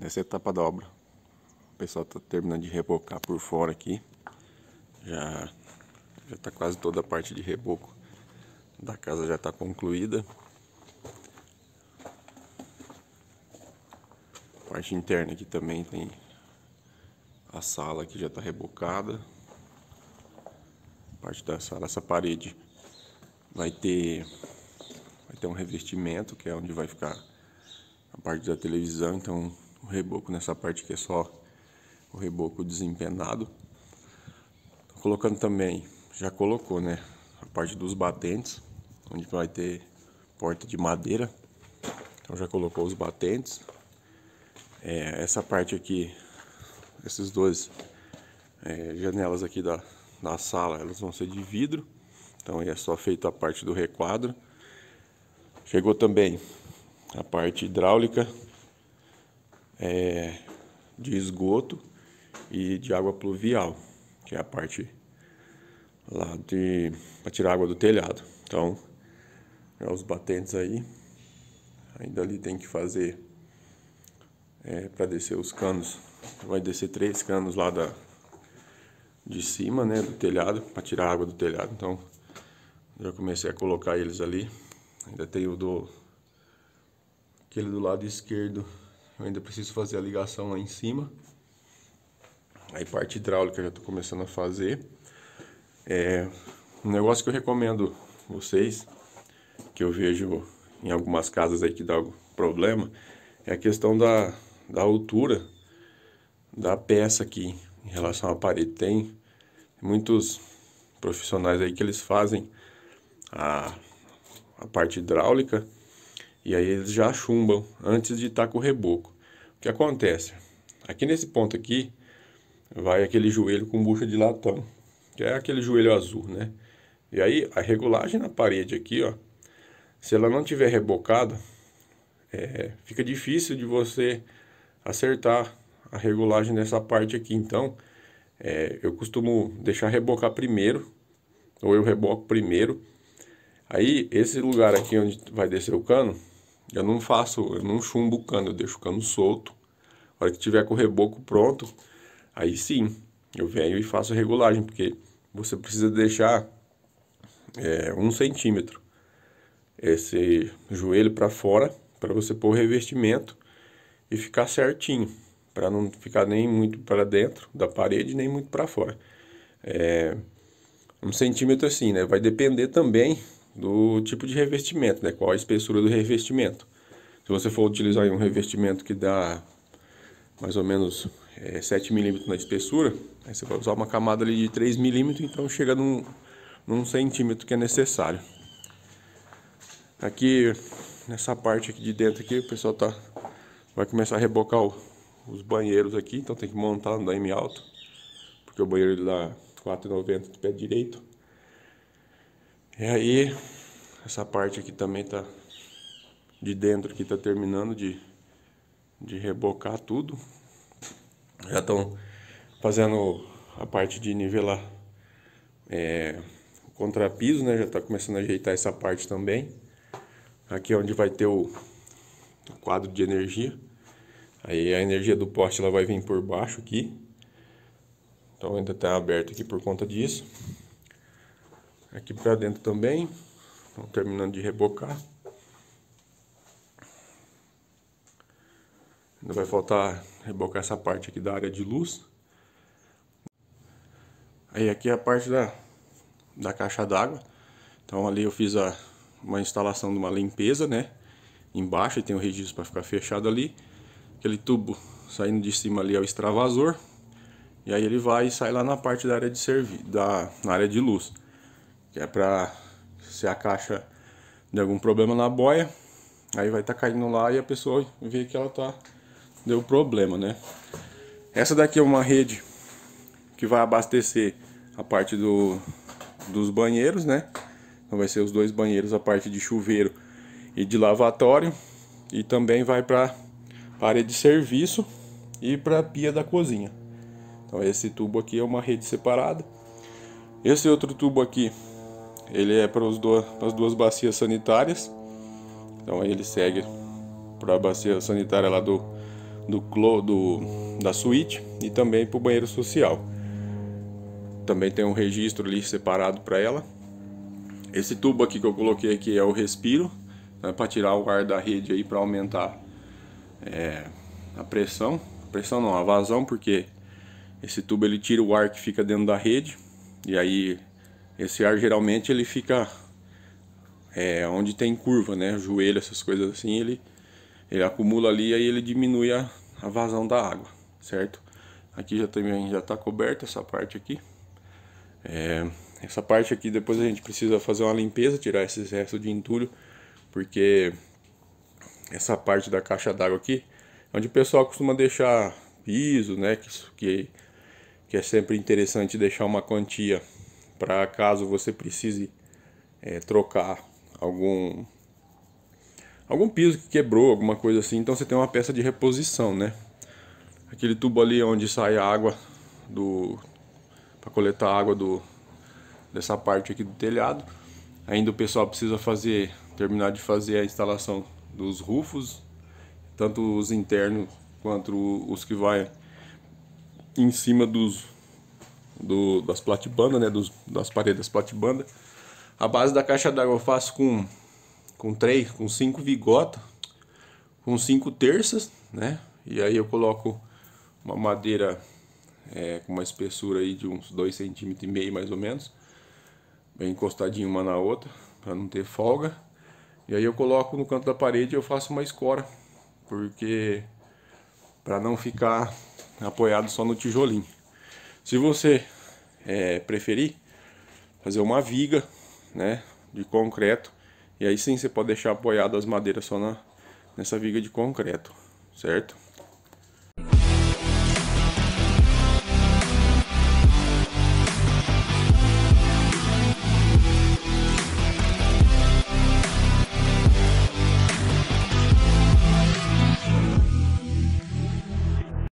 Nessa etapa da obra. O pessoal está terminando de rebocar por fora aqui. Já já está quase toda a parte de reboco da casa já está concluída. A parte interna aqui também tem a sala que já está rebocada. A parte da sala, essa parede vai ter vai ter um revestimento que é onde vai ficar a parte da televisão, então o reboco nessa parte que é só o reboco desempenado. Tô colocando também, já colocou, né? A parte dos batentes, onde vai ter porta de madeira. Então já colocou os batentes. É, essa parte aqui, essas duas é, janelas aqui da, da sala, elas vão ser de vidro. Então aí é só feita a parte do requadro. Chegou também a parte hidráulica, é, de esgoto e de água pluvial, que é a parte lá de para tirar água do telhado. Então, é os batentes aí ainda ali tem que fazer é, para descer os canos. Vai descer três canos lá da de cima, né, do telhado, para tirar água do telhado. Então, já comecei a colocar eles ali. Ainda tem o do aquele do lado esquerdo eu ainda preciso fazer a ligação lá em cima. Aí parte hidráulica eu já estou começando a fazer. É, um negócio que eu recomendo vocês, que eu vejo em algumas casas aí que dá algum problema, é a questão da, da altura da peça aqui em relação à parede. Tem muitos profissionais aí que eles fazem a, a parte hidráulica e aí eles já chumbam antes de estar tá com o reboco. O que acontece? Aqui nesse ponto aqui, vai aquele joelho com bucha de latão, que é aquele joelho azul, né? E aí a regulagem na parede aqui, ó, se ela não tiver rebocada, é, fica difícil de você acertar a regulagem nessa parte aqui. Então, é, eu costumo deixar rebocar primeiro, ou eu reboco primeiro. Aí, esse lugar aqui onde vai descer o cano, eu não faço, eu não chumbo o cano, eu deixo o cano solto. A hora que tiver com o reboco pronto, aí sim, eu venho e faço a regulagem, porque você precisa deixar é, um centímetro esse joelho para fora para você pôr o revestimento e ficar certinho, para não ficar nem muito para dentro da parede, nem muito para fora. É, um centímetro assim, né? Vai depender também do tipo de revestimento, né? Qual a espessura do revestimento. Se você for utilizar um revestimento que dá mais ou menos é, eh, 7 milímetros na espessura, aí você vai usar uma camada ali de 3 milímetros, então chega num, num centímetro que é necessário. Aqui, nessa parte aqui de dentro aqui, o pessoal tá, vai começar a rebocar o, os banheiros aqui, então tem que montar no DM alto, porque o banheiro dá 4,90 de pé direito. E é aí, essa parte aqui também tá de dentro aqui tá terminando de, de rebocar tudo. Já estão fazendo a parte de nivelar é, o contrapiso, né? Já tá começando a ajeitar essa parte também. Aqui é onde vai ter o, o quadro de energia. Aí a energia do poste ela vai vir por baixo aqui. Então ainda está aberto aqui por conta disso. Aqui para dentro também. Terminando de rebocar. Ainda vai faltar rebocar essa parte aqui da área de luz. Aí aqui é a parte da, da caixa d'água. Então ali eu fiz a, uma instalação de uma limpeza, né? Embaixo tem o um registro para ficar fechado ali. Aquele tubo saindo de cima ali é o extravasor. E aí ele vai e sai lá na parte da área de servir, da na área de luz que é para se a caixa de algum problema na boia, aí vai estar tá caindo lá e a pessoa vê que ela tá deu problema, né? Essa daqui é uma rede que vai abastecer a parte do, dos banheiros, né? Então vai ser os dois banheiros, a parte de chuveiro e de lavatório, e também vai para parede de serviço e para pia da cozinha. Então esse tubo aqui é uma rede separada. Esse outro tubo aqui ele é para, as duas bacias sanitárias. Então aí ele segue para a bacia sanitária lá do, do, clo, do da suíte e também para o banheiro social. Também tem um registro ali separado para ela. Esse tubo aqui que eu coloquei aqui é o respiro, né, para tirar o ar da rede aí para aumentar é, a pressão, pressão não, a vazão, porque esse tubo ele tira o ar que fica dentro da rede e aí esse ar geralmente ele fica é, onde tem curva, né? Joelho, essas coisas assim, ele, ele acumula ali e aí ele diminui a, a vazão da água, certo? Aqui já também já está coberta essa parte aqui. É, essa parte aqui depois a gente precisa fazer uma limpeza, tirar esses restos de entulho, porque essa parte da caixa d'água aqui, onde o pessoal costuma deixar piso, né? Que, que, que é sempre interessante deixar uma quantia para caso você precise é, trocar algum algum piso que quebrou, alguma coisa assim, então você tem uma peça de reposição, né? Aquele tubo ali é onde sai a água do para coletar a água do dessa parte aqui do telhado. Ainda o pessoal precisa fazer terminar de fazer a instalação dos rufos, tanto os internos quanto os que vai em cima dos do, das platibandas, né? Dos, das paredes das platibandas. A base da caixa d'água eu faço com, com três, com 5 vigota, com 5 terças, né? E aí eu coloco uma madeira é, com uma espessura aí de uns 2,5 cm mais ou menos, bem encostadinho uma na outra, para não ter folga. E aí eu coloco no canto da parede e eu faço uma escora, porque para não ficar apoiado só no tijolinho. Se você é, preferir, fazer uma viga, né, de concreto, e aí sim você pode deixar apoiado as madeiras só na, nessa viga de concreto, certo?